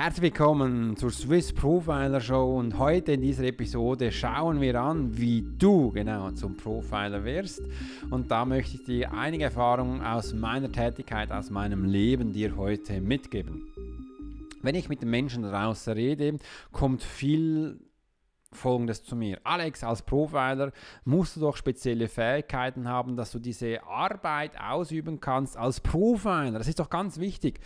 Herzlich willkommen zur Swiss Profiler Show und heute in dieser Episode schauen wir an, wie du genau zum Profiler wirst. Und da möchte ich dir einige Erfahrungen aus meiner Tätigkeit, aus meinem Leben dir heute mitgeben. Wenn ich mit den Menschen daraus rede, kommt viel Folgendes zu mir. Alex, als Profiler musst du doch spezielle Fähigkeiten haben, dass du diese Arbeit ausüben kannst als Profiler. Das ist doch ganz wichtig.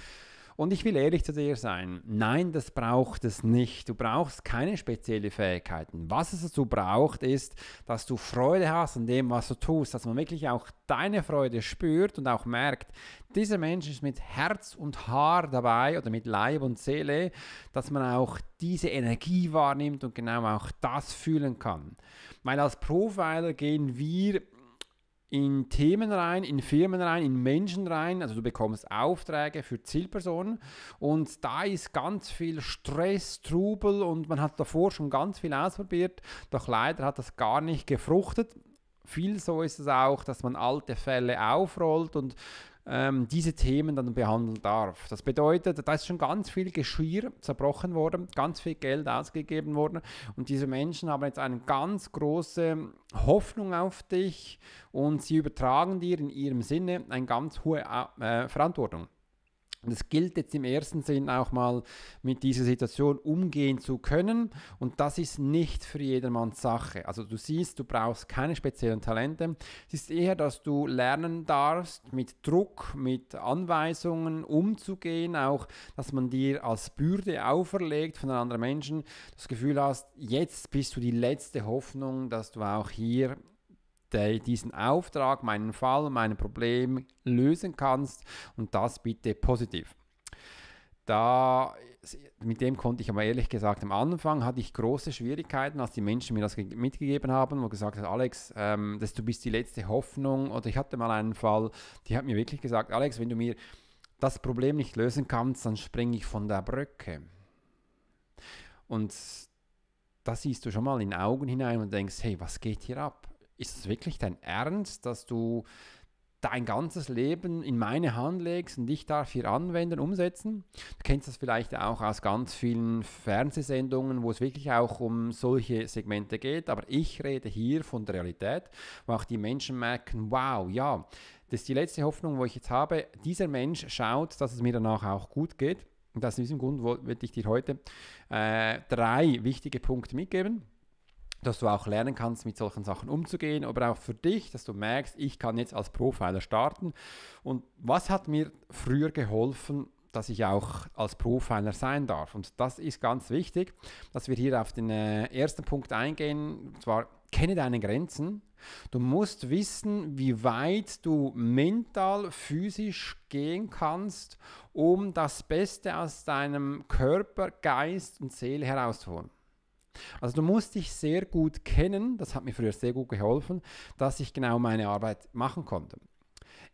Und ich will ehrlich zu dir sein, nein, das braucht es nicht. Du brauchst keine speziellen Fähigkeiten. Was es dazu braucht, ist, dass du Freude hast an dem, was du tust, dass man wirklich auch deine Freude spürt und auch merkt, dieser Mensch ist mit Herz und Haar dabei oder mit Leib und Seele, dass man auch diese Energie wahrnimmt und genau auch das fühlen kann. Weil als Profiler gehen wir in Themen rein, in Firmen rein, in Menschen rein. Also du bekommst Aufträge für Zielpersonen und da ist ganz viel Stress, Trubel und man hat davor schon ganz viel ausprobiert, doch leider hat das gar nicht gefruchtet. Viel so ist es auch, dass man alte Fälle aufrollt und ähm, diese Themen dann behandeln darf. Das bedeutet, da ist schon ganz viel Geschirr zerbrochen worden, ganz viel Geld ausgegeben worden und diese Menschen haben jetzt eine ganz große Hoffnung auf dich und sie übertragen dir in ihrem Sinne eine ganz hohe äh, Verantwortung das gilt jetzt im ersten Sinn auch mal mit dieser Situation umgehen zu können und das ist nicht für jedermanns Sache. Also du siehst, du brauchst keine speziellen Talente. Es ist eher, dass du lernen darfst, mit Druck, mit Anweisungen umzugehen, auch dass man dir als Bürde auferlegt von anderen Menschen, das Gefühl hast, jetzt bist du die letzte Hoffnung, dass du auch hier diesen Auftrag, meinen Fall, mein Problem lösen kannst und das bitte positiv. Da, mit dem konnte ich aber ehrlich gesagt am Anfang hatte ich große Schwierigkeiten, als die Menschen mir das mitgegeben haben und gesagt haben, Alex, ähm, dass du bist die letzte Hoffnung. Oder ich hatte mal einen Fall, die hat mir wirklich gesagt, Alex, wenn du mir das Problem nicht lösen kannst, dann springe ich von der Brücke. Und da siehst du schon mal in Augen hinein und denkst, hey, was geht hier ab? ist es wirklich dein Ernst, dass du dein ganzes Leben in meine Hand legst und ich darf hier anwenden, umsetzen. Du kennst das vielleicht auch aus ganz vielen Fernsehsendungen, wo es wirklich auch um solche Segmente geht, aber ich rede hier von der Realität, wo auch die Menschen merken, wow, ja, das ist die letzte Hoffnung, wo ich jetzt habe, dieser Mensch schaut, dass es mir danach auch gut geht. Und aus diesem Grund würde ich dir heute äh, drei wichtige Punkte mitgeben dass du auch lernen kannst, mit solchen Sachen umzugehen, aber auch für dich, dass du merkst, ich kann jetzt als Profiler starten. Und was hat mir früher geholfen, dass ich auch als Profiler sein darf? Und das ist ganz wichtig, dass wir hier auf den äh, ersten Punkt eingehen, und zwar kenne deine Grenzen. Du musst wissen, wie weit du mental, physisch gehen kannst, um das Beste aus deinem Körper, Geist und Seele herauszuholen. Also du musst dich sehr gut kennen, das hat mir früher sehr gut geholfen, dass ich genau meine Arbeit machen konnte.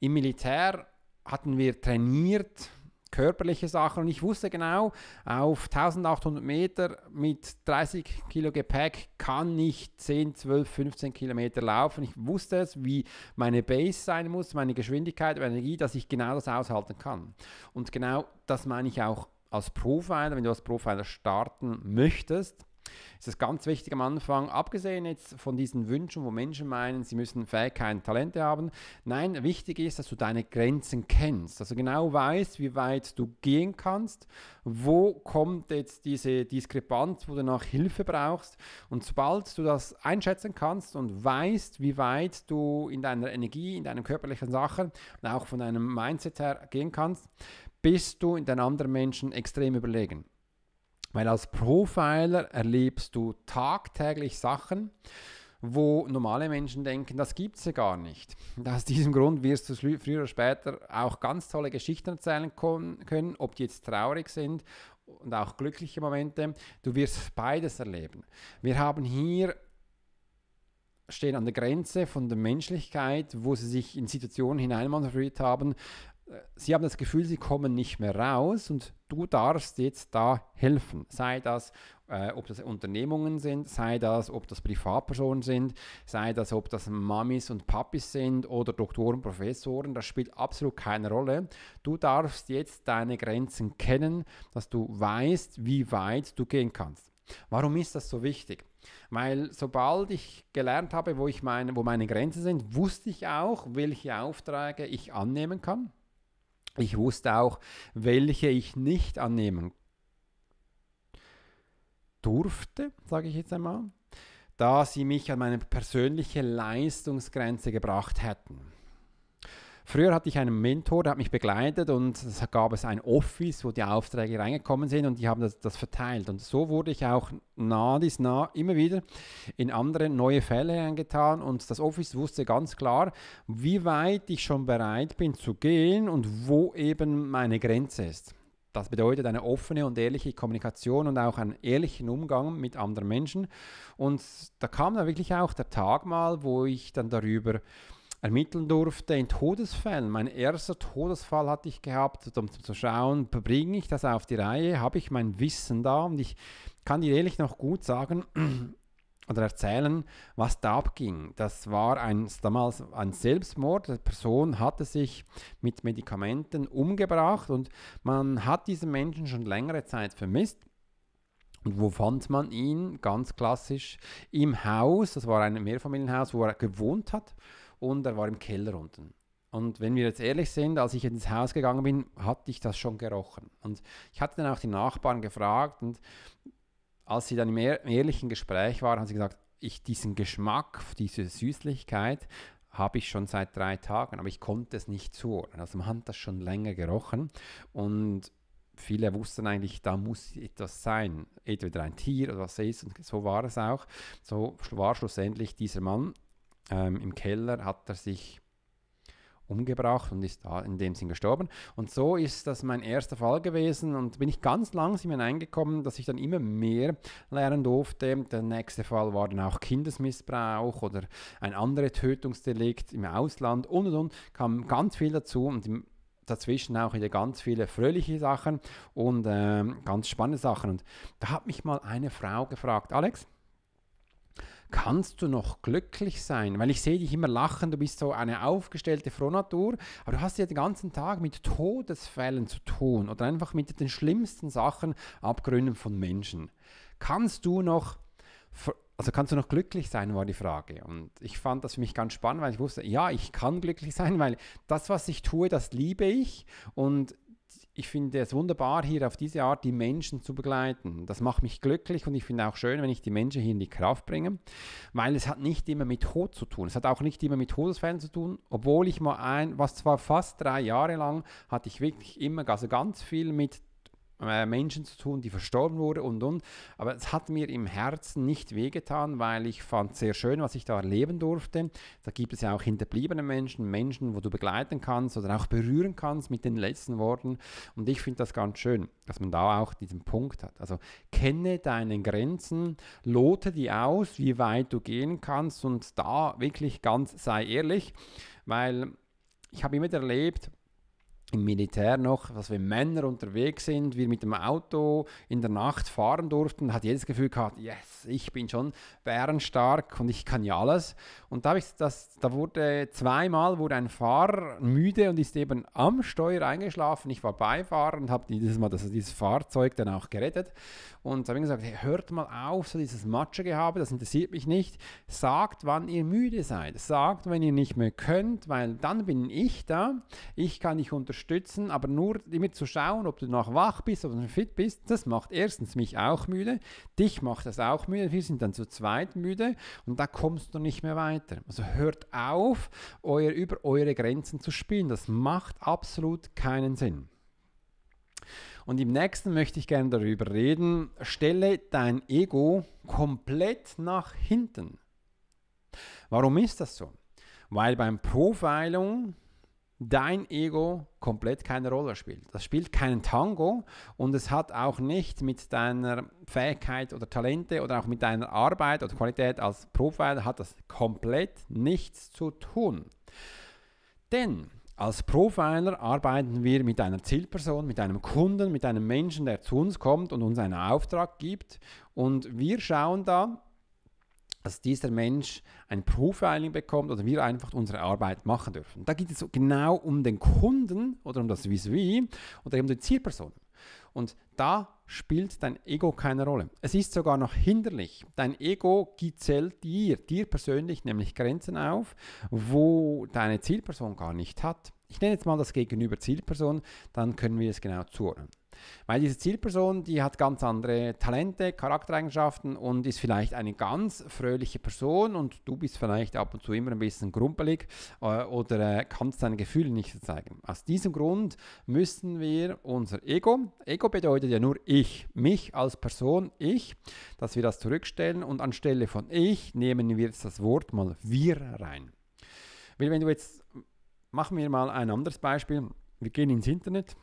Im Militär hatten wir trainiert, körperliche Sachen. Und ich wusste genau, auf 1800 Meter mit 30 Kilo Gepäck kann ich 10, 12, 15 Kilometer laufen. Ich wusste es, wie meine Base sein muss, meine Geschwindigkeit, meine Energie, dass ich genau das aushalten kann. Und genau das meine ich auch als Profiler, wenn du als Profiler starten möchtest, ist es ganz wichtig am Anfang, abgesehen jetzt von diesen Wünschen, wo Menschen meinen, sie müssen keine Talente haben. Nein, wichtig ist, dass du deine Grenzen kennst, dass du genau weißt, wie weit du gehen kannst, wo kommt jetzt diese Diskrepanz, wo du noch Hilfe brauchst. Und sobald du das einschätzen kannst und weißt, wie weit du in deiner Energie, in deinen körperlichen Sachen und auch von deinem Mindset her gehen kannst, bist du in den anderen Menschen extrem überlegen. Weil als Profiler erlebst du tagtäglich Sachen, wo normale Menschen denken, das gibt es ja gar nicht. Aus diesem Grund wirst du früher oder später auch ganz tolle Geschichten erzählen können, ob die jetzt traurig sind und auch glückliche Momente. Du wirst beides erleben. Wir haben hier stehen an der Grenze von der Menschlichkeit, wo sie sich in Situationen hineinmanövriert haben, sie haben das Gefühl, sie kommen nicht mehr raus und du darfst jetzt da helfen. Sei das, äh, ob das Unternehmungen sind, sei das, ob das Privatpersonen sind, sei das, ob das Mamis und Papis sind oder Doktoren, Professoren, das spielt absolut keine Rolle. Du darfst jetzt deine Grenzen kennen, dass du weißt, wie weit du gehen kannst. Warum ist das so wichtig? Weil sobald ich gelernt habe, wo, ich meine, wo meine Grenzen sind, wusste ich auch, welche Aufträge ich annehmen kann ich wusste auch, welche ich nicht annehmen durfte, sage ich jetzt einmal, da sie mich an meine persönliche Leistungsgrenze gebracht hätten. Früher hatte ich einen Mentor, der hat mich begleitet und es gab es ein Office, wo die Aufträge reingekommen sind und die haben das, das verteilt. Und so wurde ich auch nah dies nah immer wieder in andere neue Fälle eingetan und das Office wusste ganz klar, wie weit ich schon bereit bin zu gehen und wo eben meine Grenze ist. Das bedeutet eine offene und ehrliche Kommunikation und auch einen ehrlichen Umgang mit anderen Menschen. Und da kam dann wirklich auch der Tag mal, wo ich dann darüber ermitteln durfte in Todesfällen. Mein erster Todesfall hatte ich gehabt, um zu schauen, bringe ich das auf die Reihe, habe ich mein Wissen da und ich kann dir ehrlich noch gut sagen oder erzählen, was da abging. Das war ein, damals ein Selbstmord. Die Person hatte sich mit Medikamenten umgebracht und man hat diesen Menschen schon längere Zeit vermisst. Und wo fand man ihn? Ganz klassisch im Haus, das war ein Mehrfamilienhaus, wo er gewohnt hat und er war im Keller unten. Und wenn wir jetzt ehrlich sind, als ich ins Haus gegangen bin, hatte ich das schon gerochen. Und ich hatte dann auch die Nachbarn gefragt und als sie dann im ehrlichen Gespräch waren, haben sie gesagt, ich diesen Geschmack, diese Süßlichkeit habe ich schon seit drei Tagen, aber ich konnte es nicht zuordnen. Also man hat das schon länger gerochen und viele wussten eigentlich, da muss etwas sein, entweder ein Tier oder was es ist und so war es auch. So war schlussendlich dieser Mann ähm, im Keller hat er sich umgebracht und ist da in dem Sinn gestorben. Und so ist das mein erster Fall gewesen und bin ich ganz langsam hineingekommen, dass ich dann immer mehr lernen durfte. Der nächste Fall war dann auch Kindesmissbrauch oder ein anderes Tötungsdelikt im Ausland und und und. Kam ganz viel dazu und dazwischen auch wieder ganz viele fröhliche Sachen und äh, ganz spannende Sachen. Und da hat mich mal eine Frau gefragt, Alex, kannst du noch glücklich sein? Weil ich sehe dich immer lachen, du bist so eine aufgestellte Frohnatur, aber du hast ja den ganzen Tag mit Todesfällen zu tun oder einfach mit den schlimmsten Sachen, Abgründen von Menschen. Kannst du noch also kannst du noch glücklich sein, war die Frage. Und ich fand das für mich ganz spannend, weil ich wusste, ja, ich kann glücklich sein, weil das, was ich tue, das liebe ich. Und ich finde es wunderbar, hier auf diese Art die Menschen zu begleiten. Das macht mich glücklich und ich finde auch schön, wenn ich die Menschen hier in die Kraft bringe, weil es hat nicht immer mit Tod zu tun. Es hat auch nicht immer mit Todesfällen zu tun, obwohl ich mal ein, was zwar fast drei Jahre lang, hatte ich wirklich immer, also ganz viel mit äh, Menschen zu tun, die verstorben wurden und und. Aber es hat mir im Herzen nicht wehgetan, weil ich fand sehr schön, was ich da erleben durfte. Da gibt es ja auch hinterbliebene Menschen, Menschen, wo du begleiten kannst oder auch berühren kannst mit den letzten Worten. Und ich finde das ganz schön, dass man da auch diesen Punkt hat. Also kenne deine Grenzen, lote die aus, wie weit du gehen kannst und da wirklich ganz sei ehrlich, weil ich habe immer erlebt, im Militär noch, dass wir Männer unterwegs sind, wir mit dem Auto in der Nacht fahren durften, hat jedes Gefühl gehabt, yes, ich bin schon bärenstark und ich kann ja alles. Und da, das, da wurde zweimal wurde ein Fahrer müde und ist eben am Steuer eingeschlafen. Ich war Beifahrer und habe dieses Mal das, dieses Fahrzeug dann auch gerettet und habe ich gesagt, hey, hört mal auf, so dieses Matsche-Gehabe, das interessiert mich nicht. Sagt, wann ihr müde seid. Sagt, wenn ihr nicht mehr könnt, weil dann bin ich da. Ich kann dich unterstützen, aber nur immer zu schauen, ob du noch wach bist, ob du fit bist, das macht erstens mich auch müde, dich macht das auch müde, wir sind dann zu zweit müde und da kommst du nicht mehr weiter. Also hört auf, euer, über eure Grenzen zu spielen. Das macht absolut keinen Sinn. Und im nächsten möchte ich gerne darüber reden, stelle dein Ego komplett nach hinten. Warum ist das so? Weil beim Profiling dein Ego komplett keine Rolle spielt. Das spielt keinen Tango und es hat auch nicht mit deiner Fähigkeit oder Talente oder auch mit deiner Arbeit oder Qualität als Profiler hat das komplett nichts zu tun. Denn als Profiler arbeiten wir mit einer Zielperson, mit einem Kunden, mit einem Menschen, der zu uns kommt und uns einen Auftrag gibt. Und wir schauen da, dass dieser Mensch ein Profiling bekommt oder wir einfach unsere Arbeit machen dürfen. Da geht es genau um den Kunden oder um das Vis-Wie oder um die Zielperson. Und da spielt dein Ego keine Rolle. Es ist sogar noch hinderlich. Dein Ego zählt dir, dir persönlich nämlich Grenzen auf, wo deine Zielperson gar nicht hat. Ich nenne jetzt mal das Gegenüber Zielperson, dann können wir es genau zuordnen. Weil diese Zielperson, die hat ganz andere Talente, Charaktereigenschaften und ist vielleicht eine ganz fröhliche Person und du bist vielleicht ab und zu immer ein bisschen grumpelig äh, oder äh, kannst deine Gefühle nicht zeigen. Aus diesem Grund müssen wir unser Ego, Ego bedeutet ja nur ich, mich als Person, ich, dass wir das zurückstellen und anstelle von ich nehmen wir jetzt das Wort mal wir rein. Weil wenn du jetzt, machen wir mal ein anderes Beispiel, wir gehen ins Internet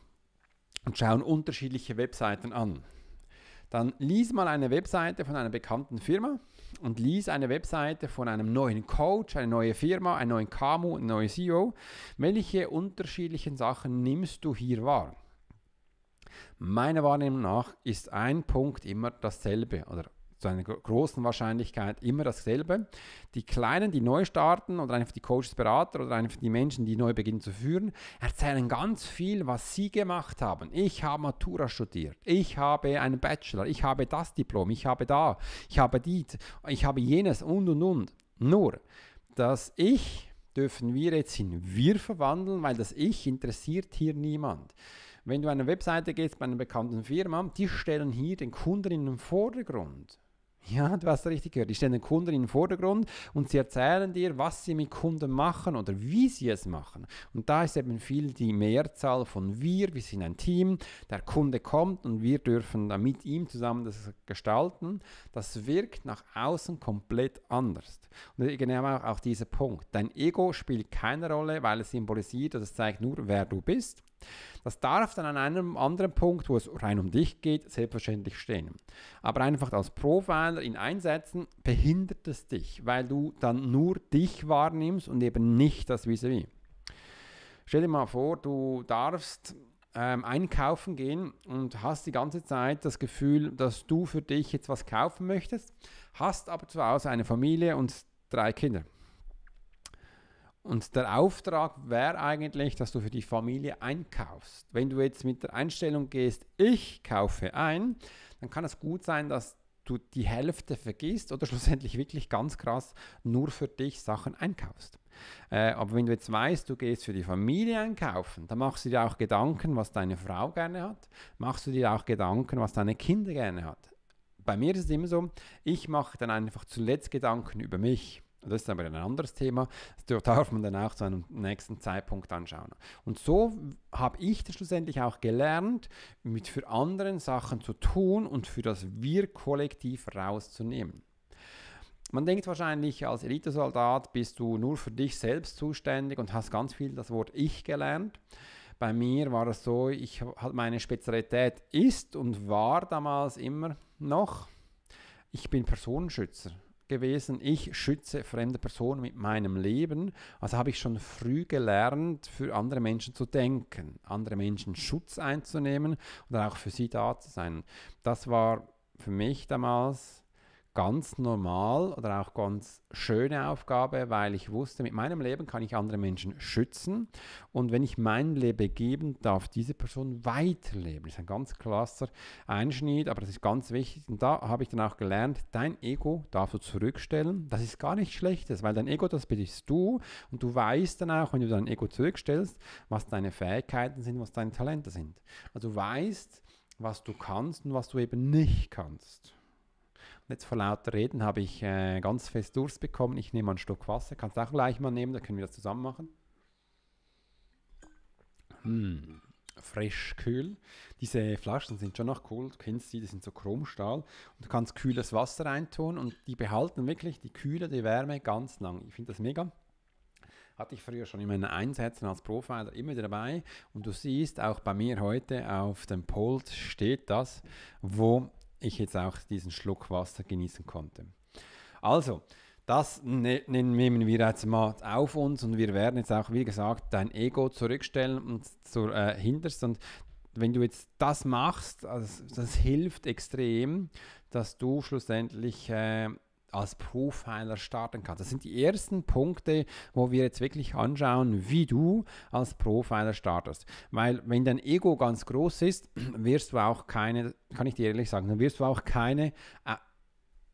und schauen unterschiedliche Webseiten an. Dann lies mal eine Webseite von einer bekannten Firma und lies eine Webseite von einem neuen Coach, eine neue Firma, einen neuen KMU, einen neuen CEO. Welche unterschiedlichen Sachen nimmst du hier wahr? Meiner Wahrnehmung nach ist ein Punkt immer dasselbe oder zu einer großen Wahrscheinlichkeit immer dasselbe. Die Kleinen, die neu starten oder einfach die Coaches, Berater oder einfach die Menschen, die neu beginnen zu führen, erzählen ganz viel, was sie gemacht haben. Ich habe Matura studiert, ich habe einen Bachelor, ich habe das Diplom, ich habe da, ich habe dies, ich habe jenes und und und. Nur, dass ich dürfen wir jetzt in wir verwandeln, weil das Ich interessiert hier niemand. Wenn du eine Webseite gehst bei einer bekannten Firma, die stellen hier den Kunden in den Vordergrund. Ja, du hast richtig gehört. Die stellen den Kunden in den Vordergrund und sie erzählen dir, was sie mit Kunden machen oder wie sie es machen. Und da ist eben viel die Mehrzahl von wir. Wir sind ein Team. Der Kunde kommt und wir dürfen dann mit ihm zusammen das gestalten. Das wirkt nach außen komplett anders. Und genau auch dieser Punkt. Dein Ego spielt keine Rolle, weil es symbolisiert, also es zeigt nur, wer du bist. Das darf dann an einem anderen Punkt, wo es rein um dich geht, selbstverständlich stehen. Aber einfach als Profiler ihn einsetzen, behindert es dich, weil du dann nur dich wahrnimmst und eben nicht das vis-à-vis. Stell dir mal vor, du darfst ähm, einkaufen gehen und hast die ganze Zeit das Gefühl, dass du für dich jetzt was kaufen möchtest, hast aber zu Hause eine Familie und drei Kinder. Und der Auftrag wäre eigentlich, dass du für die Familie einkaufst. Wenn du jetzt mit der Einstellung gehst, ich kaufe ein, dann kann es gut sein, dass du die Hälfte vergisst oder schlussendlich wirklich ganz krass nur für dich Sachen einkaufst. Äh, aber wenn du jetzt weißt, du gehst für die Familie einkaufen, dann machst du dir auch Gedanken, was deine Frau gerne hat, machst du dir auch Gedanken, was deine Kinder gerne hat. Bei mir ist es immer so, ich mache dann einfach zuletzt Gedanken über mich. Das ist aber ein anderes Thema. Das darf man dann auch zu einem nächsten Zeitpunkt anschauen. Und so habe ich das schlussendlich auch gelernt, mit für anderen Sachen zu tun und für das Wir-Kollektiv rauszunehmen. Man denkt wahrscheinlich, als Elitesoldat bist du nur für dich selbst zuständig und hast ganz viel das Wort Ich gelernt. Bei mir war es so, ich halt meine Spezialität ist und war damals immer noch, ich bin Personenschützer gewesen, ich schütze fremde Personen mit meinem Leben. Also habe ich schon früh gelernt, für andere Menschen zu denken, andere Menschen Schutz einzunehmen und auch für sie da zu sein. Das war für mich damals ganz normal oder auch ganz schöne Aufgabe, weil ich wusste, mit meinem Leben kann ich andere Menschen schützen und wenn ich mein Leben geben darf, diese Person weiterleben. Das ist ein ganz klasser Einschnitt, aber das ist ganz wichtig und da habe ich dann auch gelernt, dein Ego darfst du zurückstellen. Das ist gar nichts Schlechtes, weil dein Ego, das bist du und du weißt dann auch, wenn du dein Ego zurückstellst, was deine Fähigkeiten sind, was deine Talente sind. Also du weißt, was du kannst und was du eben nicht kannst jetzt vor lauter Reden habe ich äh, ganz fest Durst bekommen. Ich nehme einen Schluck Wasser. Kannst du auch gleich mal nehmen, dann können wir das zusammen machen. Hm, frisch kühl. Diese Flaschen sind schon noch cool. Du kennst sie, die sind so Chromstahl. Und du kannst kühles Wasser reintun und die behalten wirklich die Kühle, die Wärme ganz lang. Ich finde das mega. Hatte ich früher schon in meinen Einsätzen als Profiler immer wieder dabei. Und du siehst, auch bei mir heute auf dem Pult steht das, wo ich jetzt auch diesen Schluck Wasser genießen konnte. Also, das ne-, nehmen wir jetzt mal auf uns und wir werden jetzt auch, wie gesagt, dein Ego zurückstellen und zur, äh, hinterst. Und wenn du jetzt das machst, also das hilft extrem, dass du schlussendlich äh, als Profiler starten kannst. Das sind die ersten Punkte, wo wir jetzt wirklich anschauen, wie du als Profiler startest. Weil wenn dein Ego ganz groß ist, wirst du auch keine, kann ich dir ehrlich sagen, dann wirst du auch keine äh,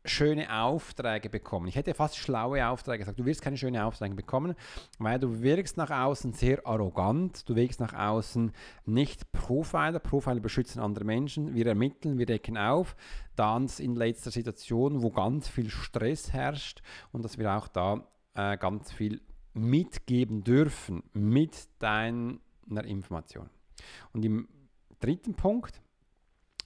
schöne Aufträge bekommen. Ich hätte fast schlaue Aufträge gesagt. Du wirst keine schönen Aufträge bekommen, weil du wirkst nach außen sehr arrogant, du wirkst nach außen nicht Profiler. Profiler beschützen andere Menschen. Wir ermitteln, wir decken auf. Dann in letzter Situation, wo ganz viel Stress herrscht und dass wir auch da äh, ganz viel mitgeben dürfen mit deiner Information. Und im dritten Punkt,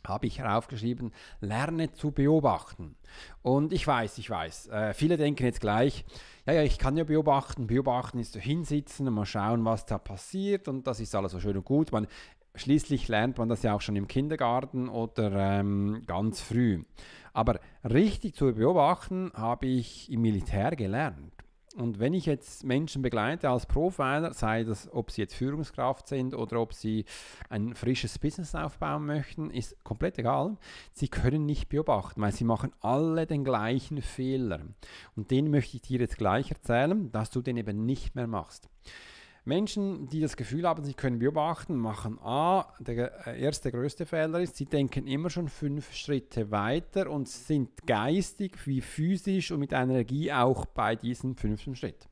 habe ich heraufgeschrieben, lerne zu beobachten. Und ich weiß, ich weiß, äh, viele denken jetzt gleich, ja, ja, ich kann ja beobachten, beobachten ist so hinsitzen und mal schauen, was da passiert und das ist alles so schön und gut. Man, schließlich lernt man das ja auch schon im Kindergarten oder ähm, ganz früh. Aber richtig zu beobachten habe ich im Militär gelernt. Und wenn ich jetzt Menschen begleite als Profiler, sei das, ob sie jetzt Führungskraft sind oder ob sie ein frisches Business aufbauen möchten, ist komplett egal. Sie können nicht beobachten, weil sie machen alle den gleichen Fehler. Und den möchte ich dir jetzt gleich erzählen, dass du den eben nicht mehr machst. Menschen, die das Gefühl haben, sie können beobachten, machen A, der äh, erste größte Fehler ist, sie denken immer schon fünf Schritte weiter und sind geistig wie physisch und mit Energie auch bei diesem fünften Schritt.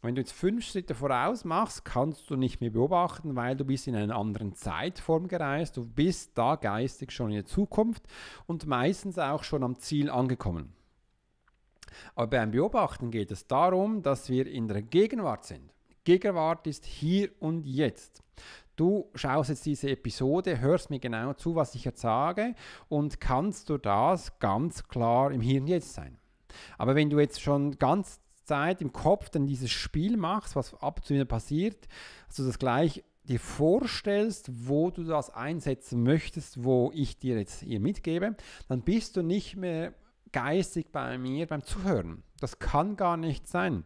Wenn du jetzt fünf Schritte voraus machst, kannst du nicht mehr beobachten, weil du bist in einer anderen Zeitform gereist, du bist da geistig schon in der Zukunft und meistens auch schon am Ziel angekommen. Aber beim Beobachten geht es darum, dass wir in der Gegenwart sind. Gegenwart ist hier und jetzt. Du schaust jetzt diese Episode, hörst mir genau zu, was ich jetzt sage und kannst du das ganz klar im Hier und Jetzt sein. Aber wenn du jetzt schon ganz Zeit im Kopf dann dieses Spiel machst, was ab und zu passiert, dass du das gleich dir vorstellst, wo du das einsetzen möchtest, wo ich dir jetzt hier mitgebe, dann bist du nicht mehr geistig bei mir beim Zuhören. Das kann gar nicht sein.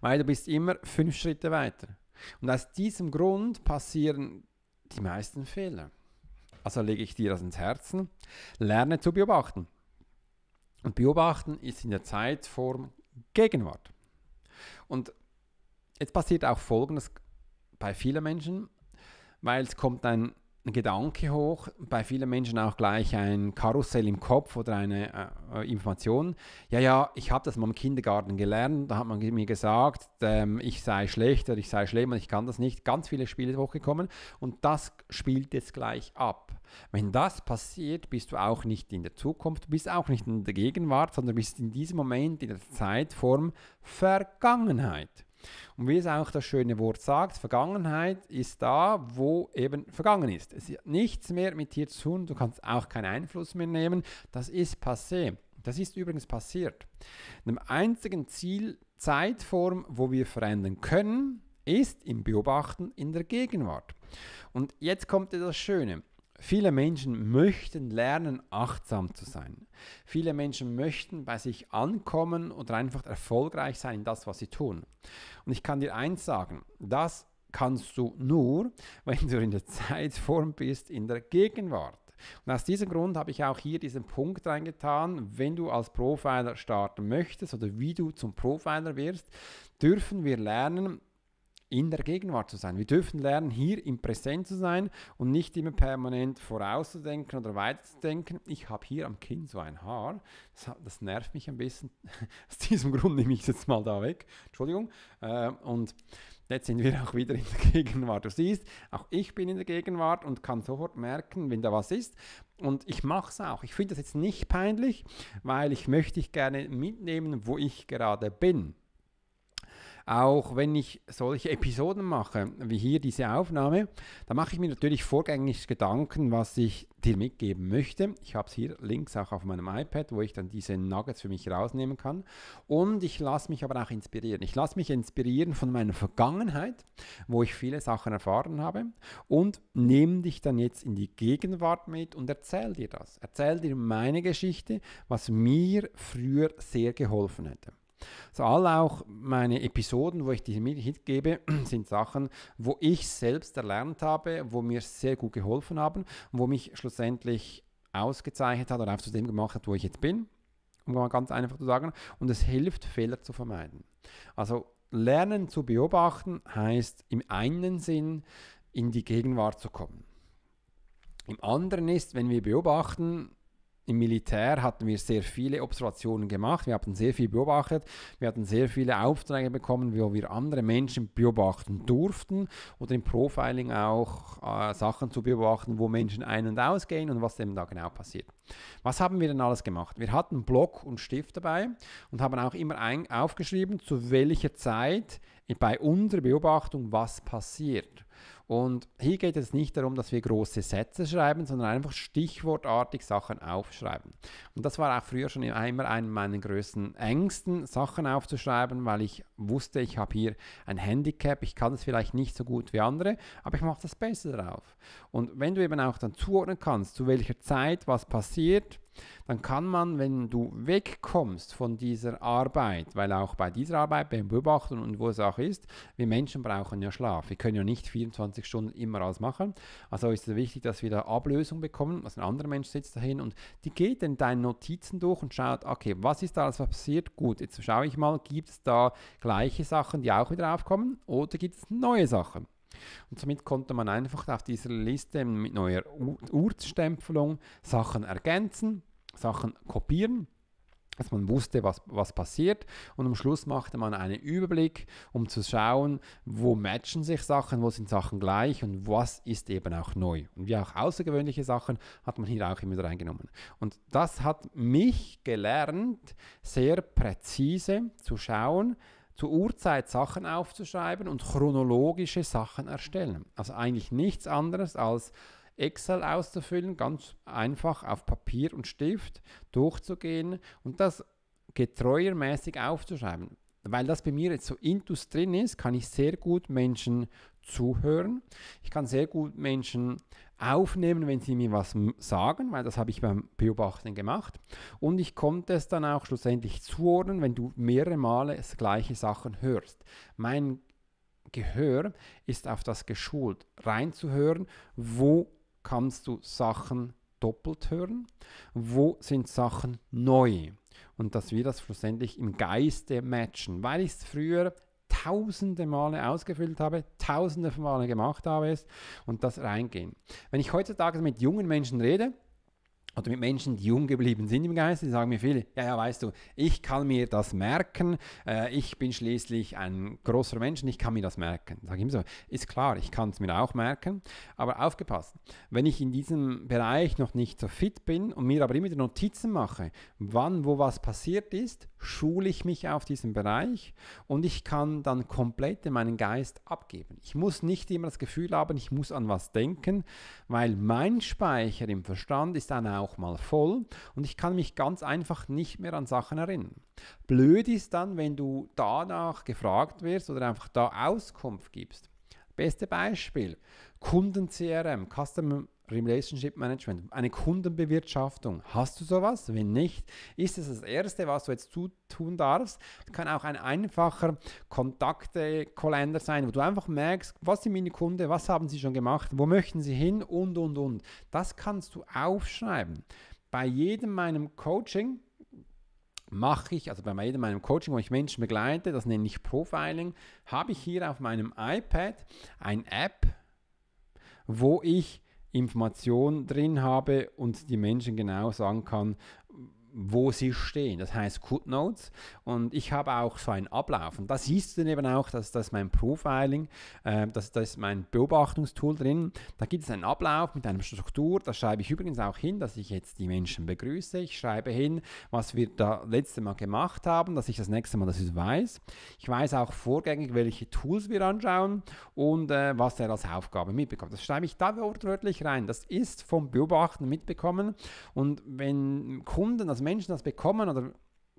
Weil du bist immer fünf Schritte weiter. Und aus diesem Grund passieren die meisten Fehler. Also lege ich dir das ins Herzen. Lerne zu beobachten. Und beobachten ist in der Zeitform Gegenwart. Und jetzt passiert auch Folgendes bei vielen Menschen, weil es kommt ein Gedanke hoch, bei vielen Menschen auch gleich ein Karussell im Kopf oder eine äh, Information. Ja, ja, ich habe das mal im Kindergarten gelernt, da hat man mir gesagt, ähm, ich sei schlechter, ich sei schlimm und ich kann das nicht. Ganz viele Spiele hochgekommen und das spielt jetzt gleich ab. Wenn das passiert, bist du auch nicht in der Zukunft, bist auch nicht in der Gegenwart, sondern bist in diesem Moment in der Zeitform Vergangenheit. Und wie es auch das schöne Wort sagt, Vergangenheit ist da, wo eben vergangen ist. Es hat nichts mehr mit dir zu tun, du kannst auch keinen Einfluss mehr nehmen. Das ist passé. Das ist übrigens passiert. Einem einzigen Ziel, Zeitform, wo wir verändern können, ist im Beobachten in der Gegenwart. Und jetzt kommt das Schöne. Viele Menschen möchten lernen, achtsam zu sein. Viele Menschen möchten bei sich ankommen oder einfach erfolgreich sein in das, was sie tun. Und ich kann dir eins sagen, das kannst du nur, wenn du in der Zeitform bist, in der Gegenwart. Und aus diesem Grund habe ich auch hier diesen Punkt reingetan, wenn du als Profiler starten möchtest oder wie du zum Profiler wirst, dürfen wir lernen, in der Gegenwart zu sein. Wir dürfen lernen, hier im Präsent zu sein und nicht immer permanent vorauszudenken oder weiterzudenken. Ich habe hier am Kinn so ein Haar, das, das nervt mich ein bisschen. Aus diesem Grund nehme ich es jetzt mal da weg. Entschuldigung. Äh, und jetzt sind wir auch wieder in der Gegenwart. Du siehst, auch ich bin in der Gegenwart und kann sofort merken, wenn da was ist. Und ich mache es auch. Ich finde das jetzt nicht peinlich, weil ich möchte dich gerne mitnehmen, wo ich gerade bin. Auch wenn ich solche Episoden mache, wie hier diese Aufnahme, da mache ich mir natürlich vorgängig Gedanken, was ich dir mitgeben möchte. Ich habe es hier links auch auf meinem iPad, wo ich dann diese Nuggets für mich rausnehmen kann. Und ich lasse mich aber auch inspirieren. Ich lasse mich inspirieren von meiner Vergangenheit, wo ich viele Sachen erfahren habe. Und nehme dich dann jetzt in die Gegenwart mit und erzähle dir das. Erzähle dir meine Geschichte, was mir früher sehr geholfen hätte. So all auch meine Episoden, wo ich diese mitgebe, sind Sachen, wo ich selbst erlernt habe, wo mir sehr gut geholfen haben und wo mich schlussendlich ausgezeichnet hat oder einfach zu dem gemacht hat, wo ich jetzt bin, um mal ganz einfach zu sagen. Und es hilft, Fehler zu vermeiden. Also lernen zu beobachten heißt im einen Sinn, in die Gegenwart zu kommen. Im anderen ist, wenn wir beobachten, im Militär hatten wir sehr viele Observationen gemacht, wir hatten sehr viel beobachtet, wir hatten sehr viele Aufträge bekommen, wo wir andere Menschen beobachten durften oder im Profiling auch äh, Sachen zu beobachten, wo Menschen ein- und ausgehen und was eben da genau passiert. Was haben wir denn alles gemacht? Wir hatten Block und Stift dabei und haben auch immer aufgeschrieben, zu welcher Zeit bei unserer Beobachtung was passiert. Und hier geht es nicht darum, dass wir große Sätze schreiben, sondern einfach stichwortartig Sachen aufschreiben. Und das war auch früher schon immer einer meiner größten Ängsten, Sachen aufzuschreiben, weil ich wusste, ich habe hier ein Handicap, ich kann es vielleicht nicht so gut wie andere, aber ich mache das Beste darauf. Und wenn du eben auch dann zuordnen kannst, zu welcher Zeit was passiert, dann kann man, wenn du wegkommst von dieser Arbeit, weil auch bei dieser Arbeit beim Beobachten und wo es auch ist, wir Menschen brauchen ja Schlaf. Wir können ja nicht 24 24 Stunden immer alles machen. Also ist es wichtig, dass wir da Ablösung bekommen. Also ein anderer Mensch sitzt dahin und die geht in deinen Notizen durch und schaut, okay, was ist da alles passiert? Gut, jetzt schaue ich mal, gibt es da gleiche Sachen, die auch wieder aufkommen oder gibt es neue Sachen? Und somit konnte man einfach auf dieser Liste mit neuer Ur Sachen ergänzen, Sachen kopieren dass man wusste, was, was passiert. Und am Schluss machte man einen Überblick, um zu schauen, wo matchen sich Sachen, wo sind Sachen gleich und was ist eben auch neu. Und wie auch außergewöhnliche Sachen hat man hier auch immer reingenommen. Und das hat mich gelernt, sehr präzise zu schauen, zur Uhrzeit Sachen aufzuschreiben und chronologische Sachen erstellen. Also eigentlich nichts anderes als Excel auszufüllen, ganz einfach auf Papier und Stift durchzugehen und das getreuermäßig aufzuschreiben. Weil das bei mir jetzt so intus drin ist, kann ich sehr gut Menschen zuhören. Ich kann sehr gut Menschen aufnehmen, wenn sie mir was sagen, weil das habe ich beim Beobachten gemacht. Und ich konnte es dann auch schlussendlich zuordnen, wenn du mehrere Male das gleiche Sachen hörst. Mein Gehör ist auf das geschult, reinzuhören, wo kannst du Sachen doppelt hören? Wo sind Sachen neu? Und dass wir das schlussendlich im Geiste matchen, weil ich es früher tausende Male ausgefüllt habe, tausende Male gemacht habe ist, und das reingehen. Wenn ich heutzutage mit jungen Menschen rede, oder mit Menschen, die jung geblieben sind im Geist, die sagen mir viele, ja, ja, weißt du, ich kann mir das merken, äh, ich bin schließlich ein großer Mensch und ich kann mir das merken. Sage ich ihm so, ist klar, ich kann es mir auch merken, aber aufgepasst, wenn ich in diesem Bereich noch nicht so fit bin und mir aber immer die Notizen mache, wann, wo was passiert ist, schule ich mich auf diesen Bereich und ich kann dann komplett in meinen Geist abgeben. Ich muss nicht immer das Gefühl haben, ich muss an was denken, weil mein Speicher im Verstand ist dann auch auch mal voll und ich kann mich ganz einfach nicht mehr an Sachen erinnern. Blöd ist dann, wenn du danach gefragt wirst oder einfach da Auskunft gibst. Beste Beispiel, Kunden-CRM, Customer Relationship Management, eine Kundenbewirtschaftung. Hast du sowas? Wenn nicht, ist es das Erste, was du jetzt tun darfst. Das kann auch ein einfacher Kontakte-Kalender sein, wo du einfach merkst, was sind meine Kunden, was haben sie schon gemacht, wo möchten sie hin und, und, und. Das kannst du aufschreiben. Bei jedem meinem Coaching mache ich, also bei jedem meinem Coaching, wo ich Menschen begleite, das nenne ich Profiling, habe ich hier auf meinem iPad eine App, wo ich Information drin habe und die Menschen genau sagen kann, wo sie stehen. Das heißt Footnotes und ich habe auch so einen Ablauf. Und da siehst du dann eben auch, dass das mein Profiling, äh, dass da ist mein Beobachtungstool drin. Da gibt es einen Ablauf mit einer Struktur. Da schreibe ich übrigens auch hin, dass ich jetzt die Menschen begrüße. Ich schreibe hin, was wir da letzte Mal gemacht haben, dass ich das nächste Mal das weiß. Ich weiß auch vorgängig, welche Tools wir anschauen und äh, was er als Aufgabe mitbekommt. Das schreibe ich da wortwörtlich rein. Das ist vom Beobachten mitbekommen. Und wenn Kunden, also Menschen, Menschen das bekommen, oder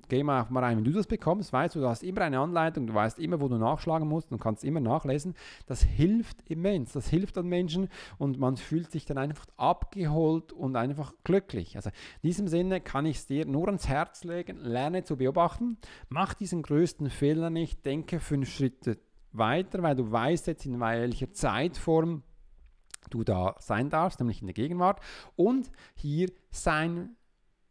geh mal mal rein, wenn du das bekommst, weißt du, du hast immer eine Anleitung, du weißt immer, wo du nachschlagen musst und kannst immer nachlesen. Das hilft immens, das hilft an Menschen und man fühlt sich dann einfach abgeholt und einfach glücklich. Also in diesem Sinne kann ich es dir nur ans Herz legen, lerne zu beobachten, mach diesen größten Fehler nicht, denke fünf Schritte weiter, weil du weißt jetzt in welcher Zeitform du da sein darfst, nämlich in der Gegenwart und hier sein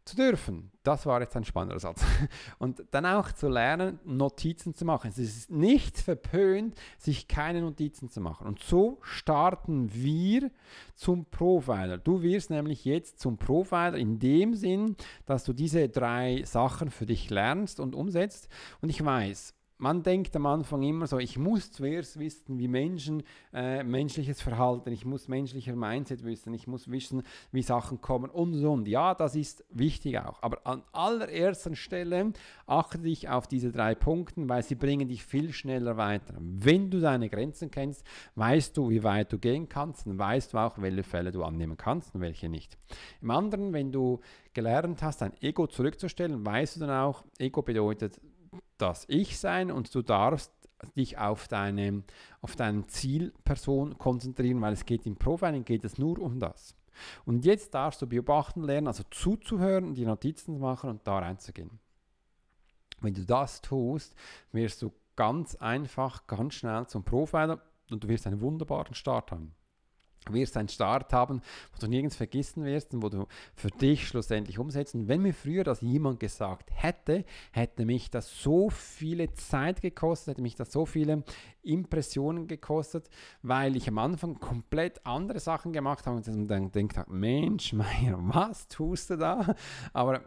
zu dürfen. Das war jetzt ein spannender Satz. Und dann auch zu lernen, Notizen zu machen. Es ist nicht verpönt, sich keine Notizen zu machen. Und so starten wir zum Profiler. Du wirst nämlich jetzt zum Profiler in dem Sinn, dass du diese drei Sachen für dich lernst und umsetzt. Und ich weiß, man denkt am Anfang immer so, ich muss zuerst wissen, wie Menschen äh, menschliches Verhalten, ich muss menschlicher Mindset wissen, ich muss wissen, wie Sachen kommen und so und. Ja, das ist wichtig auch. Aber an allererster Stelle achte dich auf diese drei Punkte, weil sie bringen dich viel schneller weiter. Wenn du deine Grenzen kennst, weißt du, wie weit du gehen kannst und weißt du auch, welche Fälle du annehmen kannst und welche nicht. Im anderen, wenn du gelernt hast, dein Ego zurückzustellen, weißt du dann auch, Ego bedeutet, das Ich sein und du darfst dich auf deine auf deine Zielperson konzentrieren, weil es geht im Profiling geht es nur um das. Und jetzt darfst du beobachten lernen, also zuzuhören, die Notizen zu machen und da reinzugehen. Wenn du das tust, wirst du ganz einfach, ganz schnell zum Profiler und du wirst einen wunderbaren Start haben. Du wirst einen Start haben, wo du nirgends vergessen wirst und wo du für dich schlussendlich umsetzen. wenn mir früher das jemand gesagt hätte, hätte mich das so viele Zeit gekostet, hätte mich das so viele Impressionen gekostet, weil ich am Anfang komplett andere Sachen gemacht habe und dann denkt habe, Mensch, Meier, was tust du da? Aber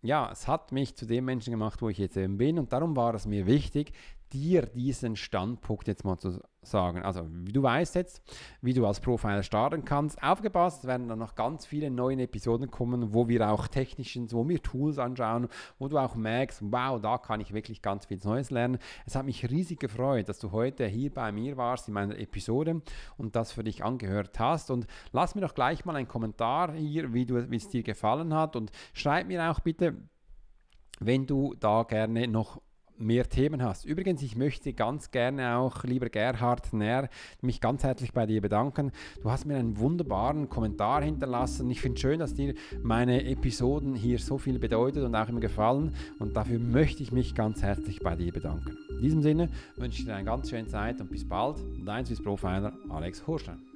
ja, es hat mich zu dem Menschen gemacht, wo ich jetzt eben bin und darum war es mir wichtig, dir diesen Standpunkt jetzt mal zu sagen. Also, wie du weißt jetzt, wie du als Profiler starten kannst. Aufgepasst, es werden dann noch ganz viele neue Episoden kommen, wo wir auch technischen, wo wir Tools anschauen, wo du auch merkst, wow, da kann ich wirklich ganz viel Neues lernen. Es hat mich riesig gefreut, dass du heute hier bei mir warst in meiner Episode und das für dich angehört hast. Und lass mir doch gleich mal einen Kommentar hier, wie, du, wie es dir gefallen hat und schreib mir auch bitte, wenn du da gerne noch mehr Themen hast. Übrigens, ich möchte ganz gerne auch, lieber Gerhard Nair, mich ganz herzlich bei dir bedanken. Du hast mir einen wunderbaren Kommentar hinterlassen. Ich finde schön, dass dir meine Episoden hier so viel bedeutet und auch immer gefallen. Und dafür möchte ich mich ganz herzlich bei dir bedanken. In diesem Sinne wünsche ich dir eine ganz schöne Zeit und bis bald. Dein Swiss Profiler Alex Horstein.